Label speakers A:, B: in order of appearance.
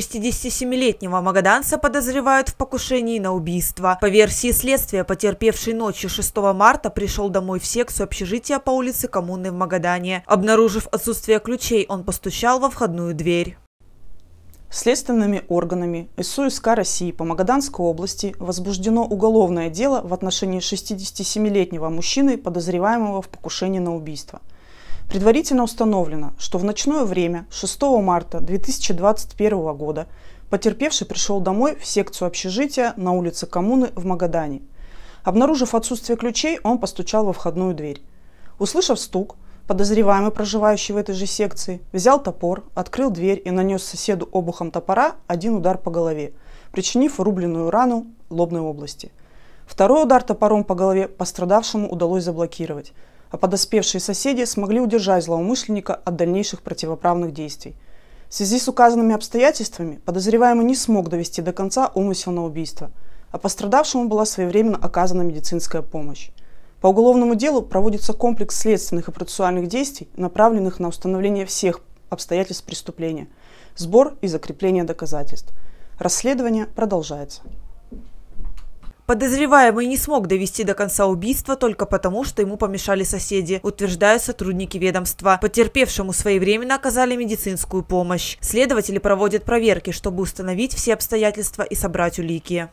A: 67-летнего магаданца подозревают в покушении на убийство. По версии следствия, потерпевший ночью 6 марта пришел домой в секцию общежития по улице Коммуны в Магадане. Обнаружив отсутствие ключей, он постучал во входную дверь.
B: Следственными органами СУ СК России по Магаданской области возбуждено уголовное дело в отношении 67-летнего мужчины, подозреваемого в покушении на убийство – Предварительно установлено, что в ночное время 6 марта 2021 года потерпевший пришел домой в секцию общежития на улице Коммуны в Магадане. Обнаружив отсутствие ключей, он постучал во входную дверь. Услышав стук, подозреваемый, проживающий в этой же секции, взял топор, открыл дверь и нанес соседу обухом топора один удар по голове, причинив рубленную рану лобной области. Второй удар топором по голове пострадавшему удалось заблокировать – а подоспевшие соседи смогли удержать злоумышленника от дальнейших противоправных действий. В связи с указанными обстоятельствами подозреваемый не смог довести до конца умысел на убийство, а пострадавшему была своевременно оказана медицинская помощь. По уголовному делу проводится комплекс следственных и процессуальных действий, направленных на установление всех обстоятельств преступления, сбор и закрепление доказательств. Расследование продолжается.
A: Подозреваемый не смог довести до конца убийства только потому, что ему помешали соседи, утверждают сотрудники ведомства. Потерпевшему своевременно оказали медицинскую помощь. Следователи проводят проверки, чтобы установить все обстоятельства и собрать улики.